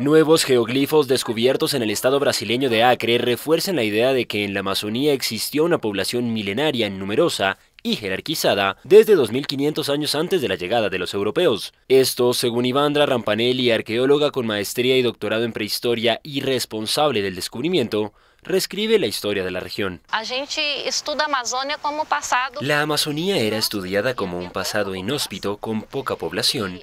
Nuevos geoglifos descubiertos en el estado brasileño de Acre refuerzan la idea de que en la Amazonía existió una población milenaria, numerosa y jerarquizada desde 2500 años antes de la llegada de los europeos. Esto, según Ivandra Rampanelli, arqueóloga con maestría y doctorado en prehistoria y responsable del descubrimiento, reescribe la historia de la región. La Amazonía era estudiada como un pasado inhóspito con poca población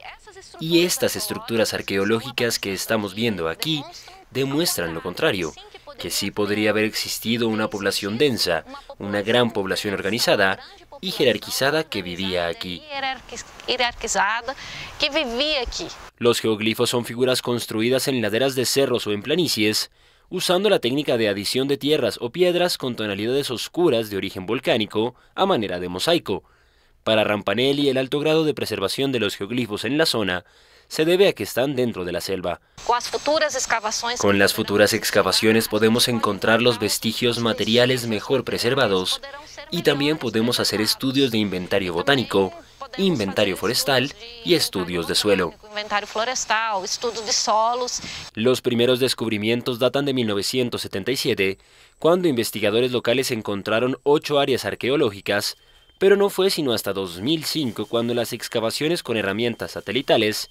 y estas estructuras arqueológicas que estamos viendo aquí demuestran lo contrario, que sí podría haber existido una población densa, una gran población organizada y jerarquizada que vivía aquí. Los geoglifos son figuras construidas en laderas de cerros o en planicies, usando la técnica de adición de tierras o piedras con tonalidades oscuras de origen volcánico a manera de mosaico, para Rampanelli, el alto grado de preservación de los geoglifos en la zona se debe a que están dentro de la selva. Con las futuras excavaciones podemos encontrar los vestigios materiales mejor preservados y también podemos hacer estudios de inventario botánico, inventario forestal y estudios de suelo. Los primeros descubrimientos datan de 1977, cuando investigadores locales encontraron ocho áreas arqueológicas pero no fue sino hasta 2005 cuando las excavaciones con herramientas satelitales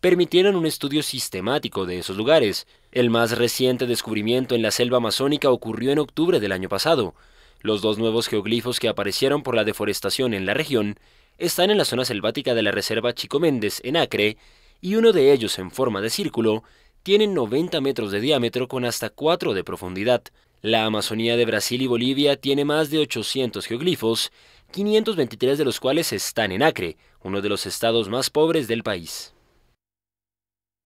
permitieron un estudio sistemático de esos lugares. El más reciente descubrimiento en la selva amazónica ocurrió en octubre del año pasado. Los dos nuevos geoglifos que aparecieron por la deforestación en la región están en la zona selvática de la Reserva Chico Méndez, en Acre, y uno de ellos en forma de círculo tiene 90 metros de diámetro con hasta 4 de profundidad. La Amazonía de Brasil y Bolivia tiene más de 800 geoglifos 523 de los cuales están en Acre, uno de los estados más pobres del país.